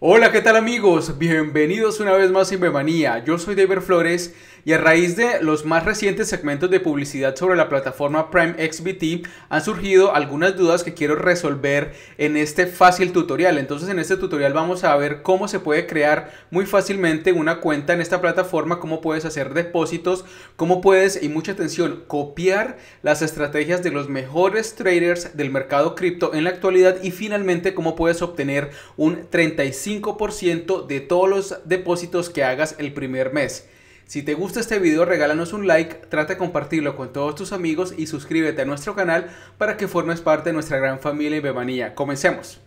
Hola, ¿qué tal amigos? Bienvenidos una vez más a Invemanía. Yo soy David Flores y a raíz de los más recientes segmentos de publicidad sobre la plataforma Prime XBT han surgido algunas dudas que quiero resolver en este fácil tutorial. Entonces en este tutorial vamos a ver cómo se puede crear muy fácilmente una cuenta en esta plataforma, cómo puedes hacer depósitos, cómo puedes, y mucha atención, copiar las estrategias de los mejores traders del mercado cripto en la actualidad y finalmente cómo puedes obtener un 35 5% de todos los depósitos que hagas el primer mes. Si te gusta este video regálanos un like, trata de compartirlo con todos tus amigos y suscríbete a nuestro canal para que formes parte de nuestra gran familia y Bebanía. Comencemos.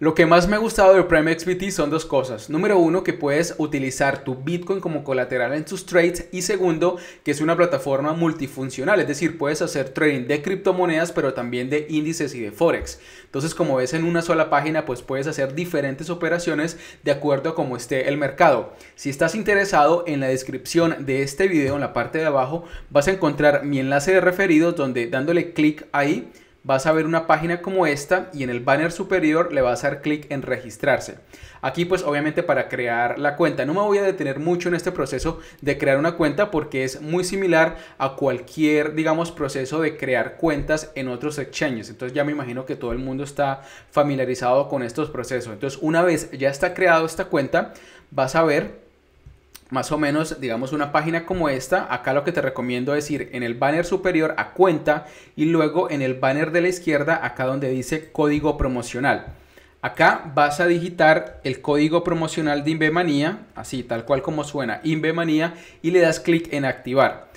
Lo que más me ha gustado de Prime XBT son dos cosas. Número uno, que puedes utilizar tu Bitcoin como colateral en tus trades. Y segundo, que es una plataforma multifuncional, es decir, puedes hacer trading de criptomonedas, pero también de índices y de forex. Entonces, como ves en una sola página, pues puedes hacer diferentes operaciones de acuerdo a cómo esté el mercado. Si estás interesado, en la descripción de este video, en la parte de abajo, vas a encontrar mi enlace de referidos donde dándole clic ahí vas a ver una página como esta y en el banner superior le vas a dar clic en registrarse. Aquí pues obviamente para crear la cuenta. No me voy a detener mucho en este proceso de crear una cuenta porque es muy similar a cualquier digamos proceso de crear cuentas en otros exchanges. Entonces ya me imagino que todo el mundo está familiarizado con estos procesos. Entonces una vez ya está creado esta cuenta vas a ver más o menos, digamos, una página como esta. Acá lo que te recomiendo es ir en el banner superior a cuenta y luego en el banner de la izquierda, acá donde dice código promocional. Acá vas a digitar el código promocional de Invemanía, así tal cual como suena, Invemanía, y le das clic en activar.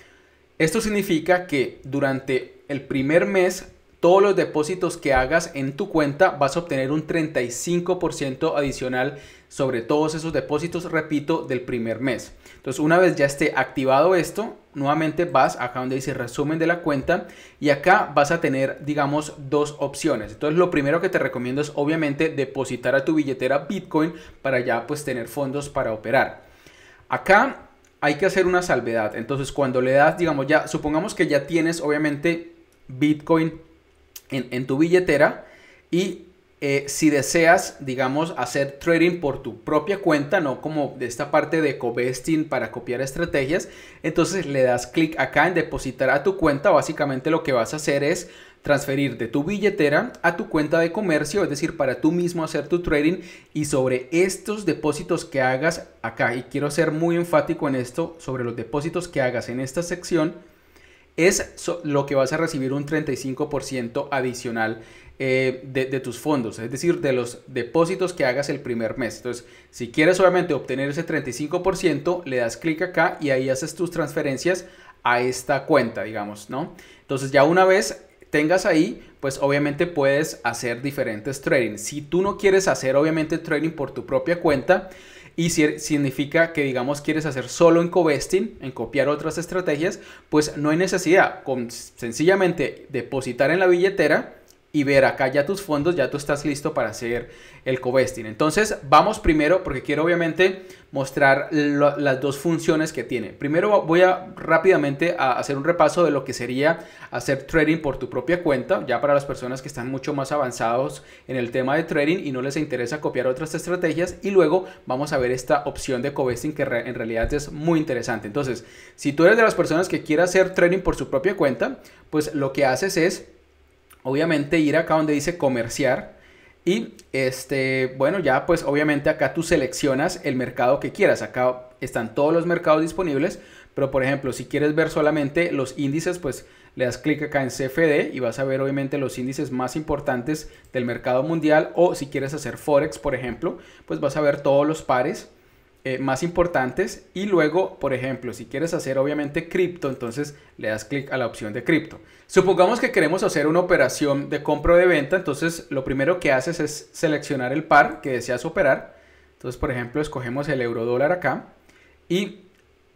Esto significa que durante el primer mes todos los depósitos que hagas en tu cuenta vas a obtener un 35% adicional sobre todos esos depósitos, repito, del primer mes. Entonces, una vez ya esté activado esto, nuevamente vas acá donde dice resumen de la cuenta y acá vas a tener, digamos, dos opciones. Entonces, lo primero que te recomiendo es obviamente depositar a tu billetera Bitcoin para ya pues tener fondos para operar. Acá hay que hacer una salvedad. Entonces, cuando le das, digamos, ya supongamos que ya tienes obviamente Bitcoin en, tu billetera y eh, si deseas, digamos, hacer trading por tu propia cuenta, no como de esta parte de cobesting para copiar estrategias, entonces le das clic acá en depositar a tu cuenta. Básicamente lo que vas a hacer es transferir de tu billetera a tu cuenta de comercio, es decir, para tú mismo hacer tu trading y sobre estos depósitos que hagas acá, y quiero ser muy enfático en esto, sobre los depósitos que hagas en esta sección, es lo que vas a recibir un 35% adicional eh, de, tus fondos, es decir, de los depósitos que hagas el primer mes. Entonces, si quieres obviamente, obtener ese 35%, le das clic acá y ahí haces tus transferencias a esta cuenta, digamos, ¿no? Entonces, ya una vez tengas ahí, pues obviamente puedes hacer diferentes trading. Si tú no quieres hacer obviamente trading por tu propia cuenta, y si er, significa que digamos quieres hacer solo en covesting, en copiar otras estrategias, pues no hay necesidad, con sencillamente depositar en la billetera y ver acá ya tus fondos, ya tú estás listo para hacer el covesting. Entonces vamos primero porque quiero obviamente mostrar las dos funciones que tiene. Primero voy a rápidamente a hacer un repaso de lo que sería hacer trading por tu propia cuenta, ya para las personas que están mucho más avanzados en el tema de trading y no les interesa copiar otras estrategias y luego vamos a ver esta opción de covesting que en realidad es muy interesante. Entonces, si tú eres de las personas que quiere hacer trading por su propia cuenta, pues lo que haces es obviamente ir acá donde dice comerciar. Y este, bueno, ya pues obviamente acá tú seleccionas el mercado que quieras. Acá están todos los mercados disponibles, pero por ejemplo, si quieres ver solamente los índices, pues le das clic acá en CFD y vas a ver obviamente los índices más importantes del mercado mundial o si quieres hacer forex, por ejemplo, pues vas a ver todos los pares. Eh, más importantes y luego, por ejemplo, si quieres hacer obviamente cripto, entonces le das clic a la opción de cripto. Supongamos que queremos hacer una operación de compra o de venta, entonces lo primero que haces es seleccionar el par que deseas operar. Entonces, por ejemplo, escogemos el euro dólar acá y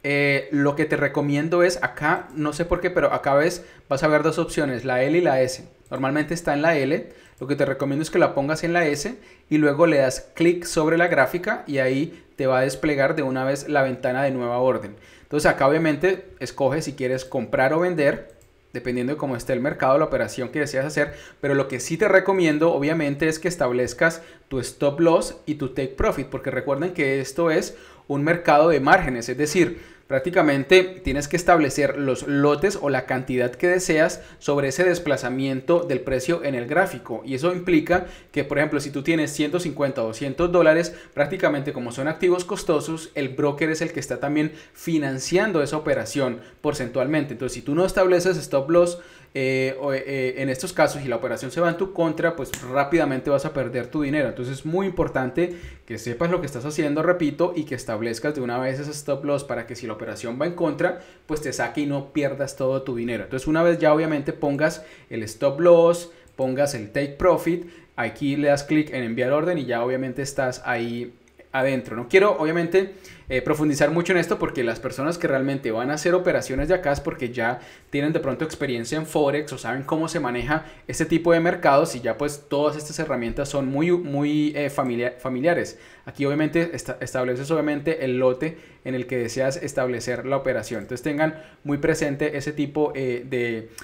eh, lo que te recomiendo es acá, no sé por qué, pero acá ves, vas a ver dos opciones, la L y la S. Normalmente está en la L, lo que te recomiendo es que la pongas en la S y luego le das clic sobre la gráfica y ahí te va a desplegar de una vez la ventana de nueva orden. Entonces acá obviamente escoges si quieres comprar o vender, dependiendo de cómo esté el mercado, la operación que deseas hacer, pero lo que sí te recomiendo obviamente es que establezcas tu stop loss y tu take profit, porque recuerden que esto es un mercado de márgenes, es decir, Prácticamente tienes que establecer los lotes o la cantidad que deseas sobre ese desplazamiento del precio en el gráfico. Y eso implica que, por ejemplo, si tú tienes 150 o 200 dólares, prácticamente como son activos costosos, el broker es el que está también financiando esa operación porcentualmente. Entonces, si tú no estableces stop loss, eh, eh, en estos casos, si la operación se va en tu contra, pues rápidamente vas a perder tu dinero. Entonces es muy importante que sepas lo que estás haciendo, repito, y que establezcas de una vez ese stop loss para que si la operación va en contra, pues te saque y no pierdas todo tu dinero. Entonces una vez ya obviamente pongas el stop loss, pongas el take profit, aquí le das clic en enviar orden y ya obviamente estás ahí adentro. No quiero obviamente eh, profundizar mucho en esto porque las personas que realmente van a hacer operaciones de acá es porque ya tienen de pronto experiencia en Forex o saben cómo se maneja este tipo de mercados y ya pues todas estas herramientas son muy, muy eh, familiares. Aquí obviamente estableces obviamente el lote en el que deseas establecer la operación. Entonces tengan muy presente ese tipo eh,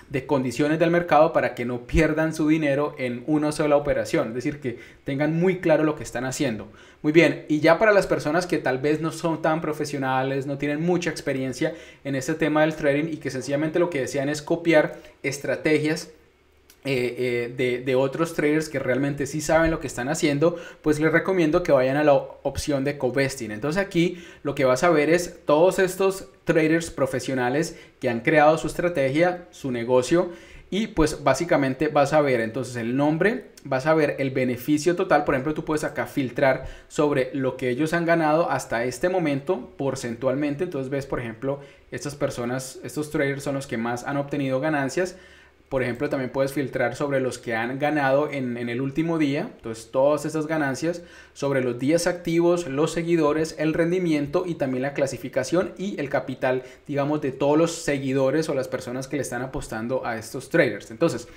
de condiciones del mercado para que no pierdan su dinero en una sola operación. Es decir, que tengan muy claro lo que están haciendo. Muy bien, y ya para las personas que tal vez no son tan profesionales, no tienen mucha experiencia en este tema del trading y que sencillamente lo que decían es copiar estrategias eh, eh, de, otros traders que realmente sí saben lo que están haciendo, pues les recomiendo que vayan a la opción de covesting Entonces aquí lo que vas a ver es todos estos traders profesionales que han creado su estrategia, su negocio y pues básicamente vas a ver entonces el nombre, vas a ver el beneficio total. Por ejemplo, tú puedes acá filtrar sobre lo que ellos han ganado hasta este momento porcentualmente. Entonces ves, por ejemplo, estas personas, estos traders son los que más han obtenido ganancias. Por ejemplo, también puedes filtrar sobre los que han ganado en, el último día, entonces todas estas ganancias, sobre los días activos, los seguidores, el rendimiento y también la clasificación y el capital, digamos, de todos los seguidores o las personas que le están apostando a estos traders. Entonces,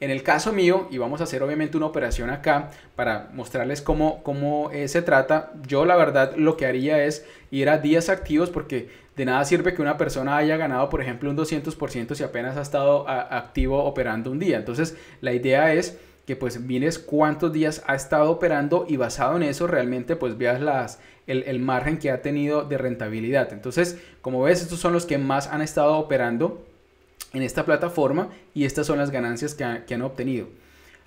en el caso mío, y vamos a hacer obviamente una operación acá para mostrarles cómo, cómo eh, se trata, yo la verdad lo que haría es ir a días activos porque de nada sirve que una persona haya ganado, por ejemplo, un 200% si apenas ha estado activo operando un día. Entonces, la idea es que pues vienes cuántos días ha estado operando y basado en eso realmente pues veas las, el, margen que ha tenido de rentabilidad. Entonces, como ves, estos son los que más han estado operando en esta plataforma y estas son las ganancias que han obtenido.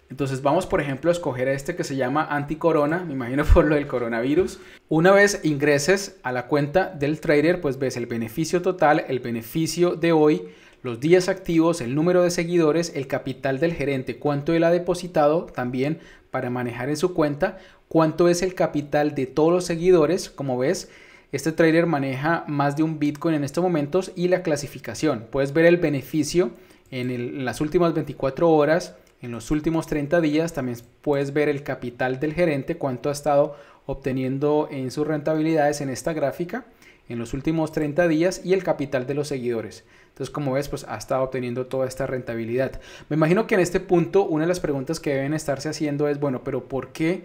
Entonces vamos por ejemplo a escoger este que se llama anticorona, me imagino por lo del coronavirus. Una vez ingreses a la cuenta del trader, pues ves el beneficio total, el beneficio de hoy, los días activos, el número de seguidores, el capital del gerente, cuánto él ha depositado también para manejar en su cuenta, cuánto es el capital de todos los seguidores, como ves. Este trader maneja más de un Bitcoin en estos momentos y la clasificación. Puedes ver el beneficio en, en las últimas 24 horas, en los últimos 30 días también puedes ver el capital del gerente, cuánto ha estado obteniendo en sus rentabilidades en esta gráfica en los últimos 30 días y el capital de los seguidores. Entonces, como ves, pues ha estado obteniendo toda esta rentabilidad. Me imagino que en este punto una de las preguntas que deben estarse haciendo es, bueno, pero ¿por qué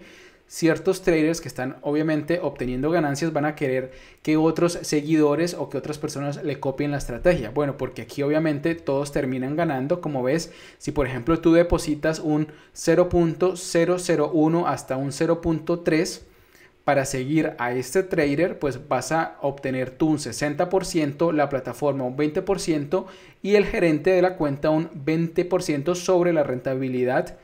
ciertos traders que están obviamente obteniendo ganancias van a querer que otros seguidores o que otras personas le copien la estrategia. Bueno, porque aquí obviamente todos terminan ganando. Como ves, si por ejemplo tú depositas un 0.001 hasta un 0.3 para seguir a este trader, pues vas a obtener tú un 60%, la plataforma un 20% y el gerente de la cuenta un 20% sobre la rentabilidad.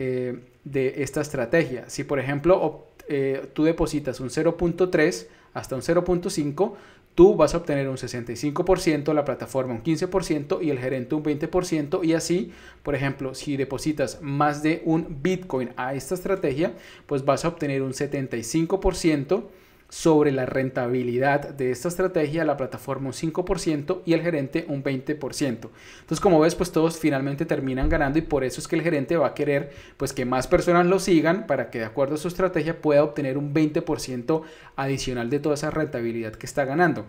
Eh, de esta estrategia. Si por ejemplo eh, tú depositas un 0.3 hasta un 0.5, tú vas a obtener un 65%, la plataforma un 15% y el gerente un 20%. Y así, por ejemplo, si depositas más de un Bitcoin a esta estrategia, pues vas a obtener un 75% sobre la rentabilidad de esta estrategia, la plataforma un 5% y el gerente un 20%. Entonces, como ves, pues todos finalmente terminan ganando y por eso es que el gerente va a querer pues que más personas lo sigan para que de acuerdo a su estrategia pueda obtener un 20% adicional de toda esa rentabilidad que está ganando.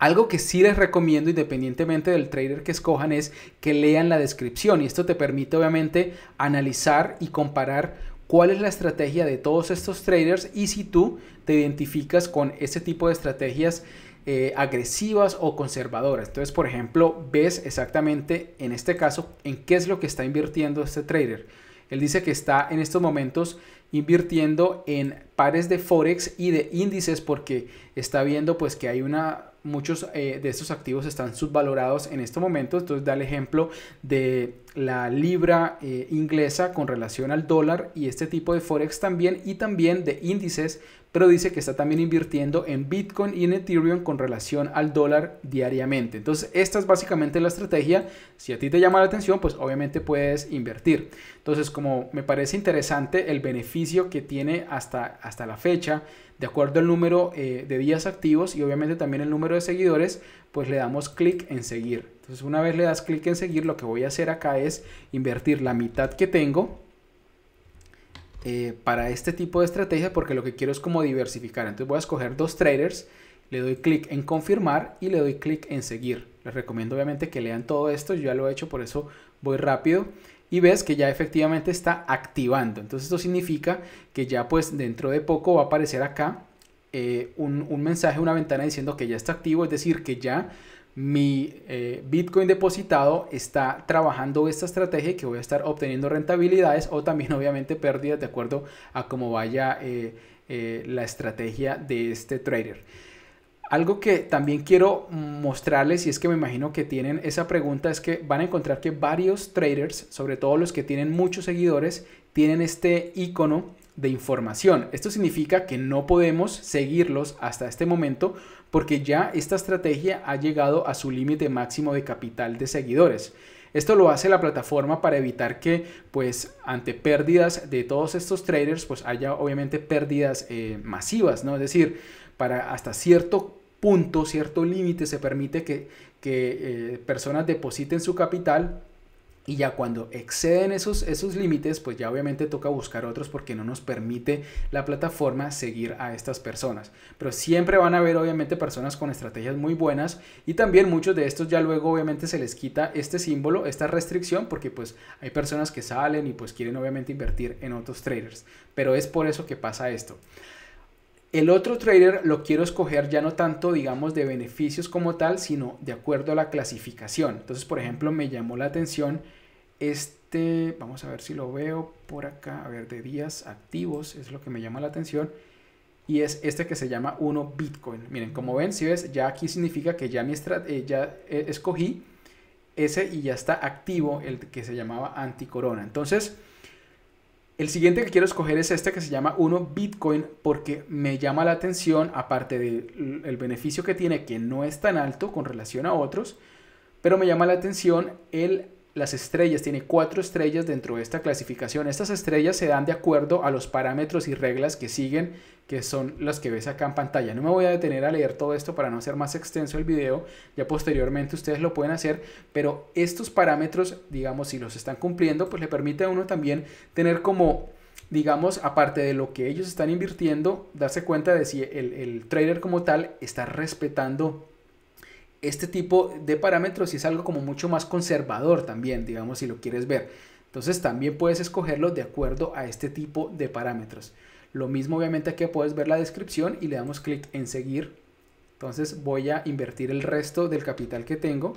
Algo que sí les recomiendo independientemente del trader que escojan es que lean la descripción y esto te permite obviamente analizar y comparar cuál es la estrategia de todos estos traders y si tú te identificas con este tipo de estrategias eh, agresivas o conservadoras. Entonces, por ejemplo, ves exactamente en este caso en qué es lo que está invirtiendo este trader. Él dice que está en estos momentos invirtiendo en pares de forex y de índices porque está viendo pues que hay una muchos eh, de estos activos están subvalorados en estos momentos. Entonces da el ejemplo de la libra eh, inglesa con relación al dólar y este tipo de forex también y también de índices, pero dice que está también invirtiendo en Bitcoin y en Ethereum con relación al dólar diariamente. Entonces, esta es básicamente la estrategia. Si a ti te llama la atención, pues obviamente puedes invertir. Entonces, como me parece interesante el beneficio que tiene hasta, hasta la fecha, de acuerdo al número eh, de días activos y obviamente también el número de seguidores, pues le damos clic en seguir. Entonces una vez le das clic en seguir, lo que voy a hacer acá es invertir la mitad que tengo eh, para este tipo de estrategia porque lo que quiero es como diversificar. Entonces voy a escoger dos traders, le doy clic en confirmar y le doy clic en seguir. Les recomiendo obviamente que lean todo esto, yo ya lo he hecho, por eso voy rápido y ves que ya efectivamente está activando. Entonces esto significa que ya pues dentro de poco va a aparecer acá eh, un, mensaje, una ventana diciendo que ya está activo, es decir, que ya mi eh, Bitcoin depositado está trabajando esta estrategia y que voy a estar obteniendo rentabilidades o también obviamente pérdidas de acuerdo a cómo vaya eh, la estrategia de este trader. Algo que también quiero mostrarles, y es que me imagino que tienen esa pregunta, es que van a encontrar que varios traders, sobre todo los que tienen muchos seguidores, tienen este icono de información. Esto significa que no podemos seguirlos hasta este momento porque ya esta estrategia ha llegado a su límite máximo de capital de seguidores. Esto lo hace la plataforma para evitar que, pues, ante pérdidas de todos estos traders, pues haya obviamente pérdidas eh, masivas, ¿no? Es decir, para hasta cierto punto, cierto límite se permite que, eh, personas depositen su capital y ya cuando exceden esos, esos límites, pues ya obviamente toca buscar otros porque no nos permite la plataforma seguir a estas personas. Pero siempre van a haber obviamente personas con estrategias muy buenas y también muchos de estos ya luego obviamente se les quita este símbolo, esta restricción, porque pues hay personas que salen y pues quieren obviamente invertir en otros traders. Pero es por eso que pasa esto. El otro trader lo quiero escoger ya no tanto, digamos, de beneficios como tal, sino de acuerdo a la clasificación. Entonces, por ejemplo, me llamó la atención este, vamos a ver si lo veo por acá, a ver, de días activos, es lo que me llama la atención. Y es este que se llama 1 Bitcoin. Miren, como ven, si ves, ya aquí significa que ya, mi eh, ya eh, escogí ese y ya está activo el que se llamaba anticorona. Entonces, el siguiente que quiero escoger es este que se llama 1 Bitcoin porque me llama la atención, aparte del beneficio que tiene, que no es tan alto con relación a otros, pero me llama la atención el las estrellas, tiene cuatro estrellas dentro de esta clasificación. Estas estrellas se dan de acuerdo a los parámetros y reglas que siguen, que son las que ves acá en pantalla. No me voy a detener a leer todo esto para no hacer más extenso el video, ya posteriormente ustedes lo pueden hacer, pero estos parámetros, digamos, si los están cumpliendo, pues le permite a uno también tener como digamos, aparte de lo que ellos están invirtiendo, darse cuenta de si el, el trader como tal está respetando este tipo de parámetros y es algo como mucho más conservador también, digamos, si lo quieres ver. Entonces también puedes escogerlo de acuerdo a este tipo de parámetros. Lo mismo obviamente aquí puedes ver la descripción y le damos clic en seguir. Entonces voy a invertir el resto del capital que tengo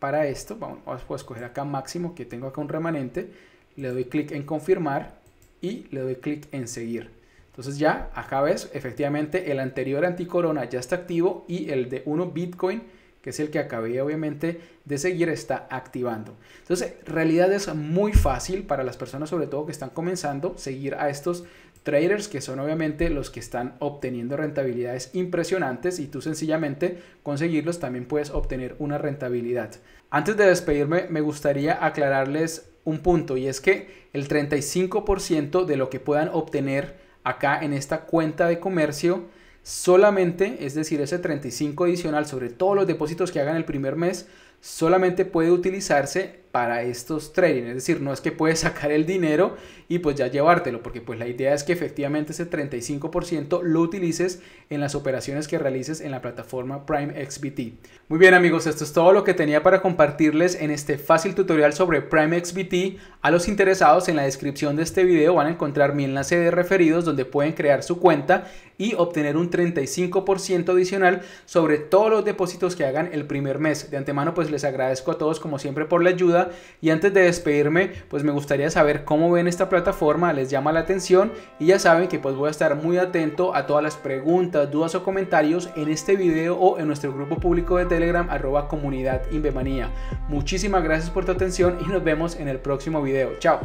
para esto. Vamos, a escoger acá máximo que tengo acá un remanente. Le doy clic en confirmar y le doy clic en seguir. Entonces ya acá ves efectivamente el anterior anticorona ya está activo y el de 1 Bitcoin que es el que acabé obviamente de seguir, está activando. Entonces, en realidad es muy fácil para las personas, sobre todo que están comenzando, seguir a estos traders que son obviamente los que están obteniendo rentabilidades impresionantes y tú sencillamente conseguirlos también puedes obtener una rentabilidad. Antes de despedirme me gustaría aclararles un punto y es que el 35% de lo que puedan obtener acá en esta cuenta de comercio solamente, es decir, ese 35 adicional sobre todos los depósitos que hagan el primer mes, solamente puede utilizarse para estos trading, es decir, no es que puedes sacar el dinero y pues ya llevártelo, porque pues la idea es que efectivamente ese 35% lo utilices en las operaciones que realices en la plataforma Prime XBT. Muy bien amigos, esto es todo lo que tenía para compartirles en este fácil tutorial sobre Prime XBT. A los interesados en la descripción de este video van a encontrar mi enlace de referidos donde pueden crear su cuenta y obtener un 35% adicional sobre todos los depósitos que hagan el primer mes. De antemano pues les agradezco a todos como siempre por la ayuda y antes de despedirme, pues me gustaría saber cómo ven esta plataforma, les llama la atención y ya saben que pues voy a estar muy atento a todas las preguntas, dudas o comentarios en este video o en nuestro grupo público de Telegram arroba comunidad Inbemanía. Muchísimas gracias por tu atención y nos vemos en el próximo video. Chao.